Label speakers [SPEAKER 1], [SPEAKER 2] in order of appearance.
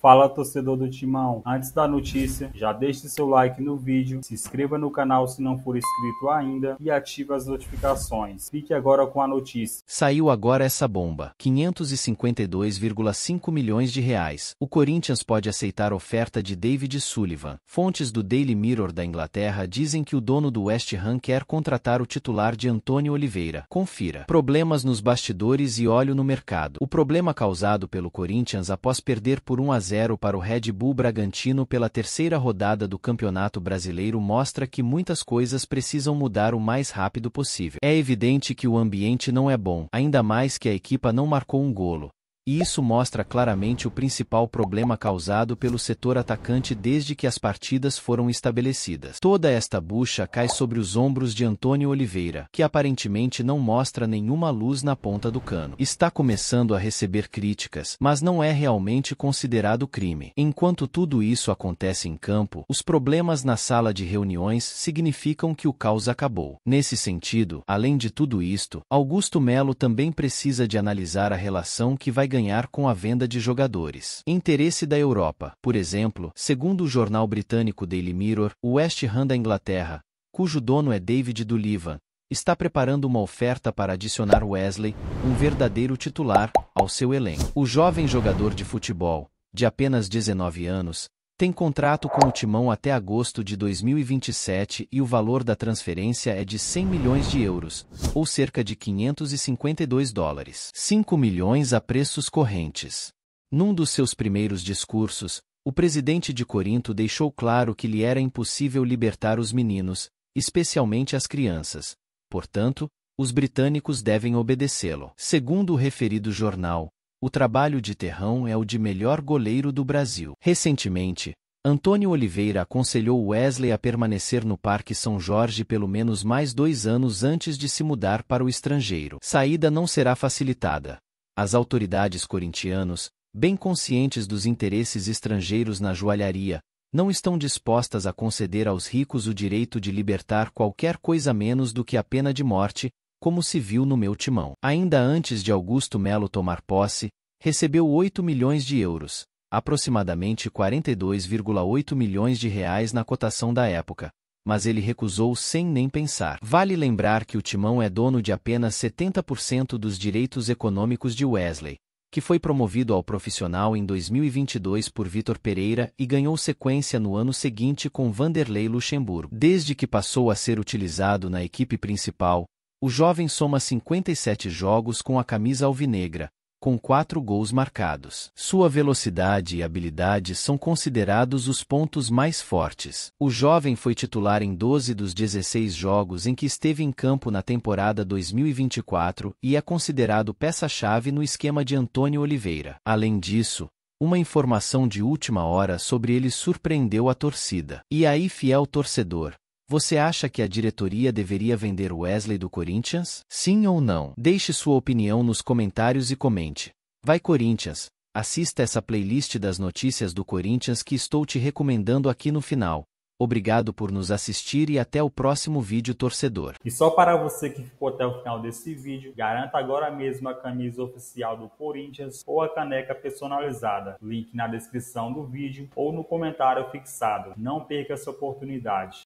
[SPEAKER 1] Fala torcedor do Timão, antes da notícia, já deixe seu like no vídeo, se inscreva no canal se não for inscrito ainda e ative as notificações. Fique agora com a notícia.
[SPEAKER 2] Saiu agora essa bomba. 552,5 milhões de reais. O Corinthians pode aceitar oferta de David Sullivan. Fontes do Daily Mirror da Inglaterra dizem que o dono do West Ham quer contratar o titular de Antônio Oliveira. Confira. Problemas nos bastidores e óleo no mercado. O problema causado pelo Corinthians após perder por 1 a 0 0 para o Red Bull Bragantino pela terceira rodada do Campeonato Brasileiro mostra que muitas coisas precisam mudar o mais rápido possível. É evidente que o ambiente não é bom, ainda mais que a equipa não marcou um golo e isso mostra claramente o principal problema causado pelo setor atacante desde que as partidas foram estabelecidas. Toda esta bucha cai sobre os ombros de Antônio Oliveira, que aparentemente não mostra nenhuma luz na ponta do cano. Está começando a receber críticas, mas não é realmente considerado crime. Enquanto tudo isso acontece em campo, os problemas na sala de reuniões significam que o caos acabou. Nesse sentido, além de tudo isto, Augusto Melo também precisa de analisar a relação que vai ganhar ganhar com a venda de jogadores. Interesse da Europa. Por exemplo, segundo o jornal britânico Daily Mirror, o West Ham da Inglaterra, cujo dono é David Dulivan, está preparando uma oferta para adicionar Wesley, um verdadeiro titular, ao seu elenco. O jovem jogador de futebol, de apenas 19 anos, tem contrato com o Timão até agosto de 2027 e o valor da transferência é de 100 milhões de euros, ou cerca de 552 dólares. 5 milhões a preços correntes. Num dos seus primeiros discursos, o presidente de Corinto deixou claro que lhe era impossível libertar os meninos, especialmente as crianças. Portanto, os britânicos devem obedecê-lo. Segundo o referido jornal, o trabalho de Terrão é o de melhor goleiro do Brasil. Recentemente, Antônio Oliveira aconselhou Wesley a permanecer no Parque São Jorge pelo menos mais dois anos antes de se mudar para o estrangeiro. Saída não será facilitada. As autoridades corintianos, bem conscientes dos interesses estrangeiros na joalharia, não estão dispostas a conceder aos ricos o direito de libertar qualquer coisa menos do que a pena de morte, como se viu no meu timão. Ainda antes de Augusto Melo tomar posse, recebeu 8 milhões de euros, aproximadamente 42,8 milhões de reais na cotação da época, mas ele recusou sem nem pensar. Vale lembrar que o timão é dono de apenas 70% dos direitos econômicos de Wesley, que foi promovido ao profissional em 2022 por Vitor Pereira e ganhou sequência no ano seguinte com Vanderlei Luxemburgo. Desde que passou a ser utilizado na equipe principal, o jovem soma 57 jogos com a camisa alvinegra, com 4 gols marcados. Sua velocidade e habilidade são considerados os pontos mais fortes. O jovem foi titular em 12 dos 16 jogos em que esteve em campo na temporada 2024 e é considerado peça-chave no esquema de Antônio Oliveira. Além disso, uma informação de última hora sobre ele surpreendeu a torcida. E aí, fiel torcedor, você acha que a diretoria deveria vender Wesley do Corinthians? Sim ou não? Deixe sua opinião nos comentários e comente. Vai Corinthians! Assista essa playlist das notícias do Corinthians que estou te recomendando aqui no final. Obrigado por nos assistir e até o próximo vídeo torcedor.
[SPEAKER 1] E só para você que ficou até o final desse vídeo, garanta agora mesmo a camisa oficial do Corinthians ou a caneca personalizada. Link na descrição do vídeo ou no comentário fixado. Não perca essa oportunidade.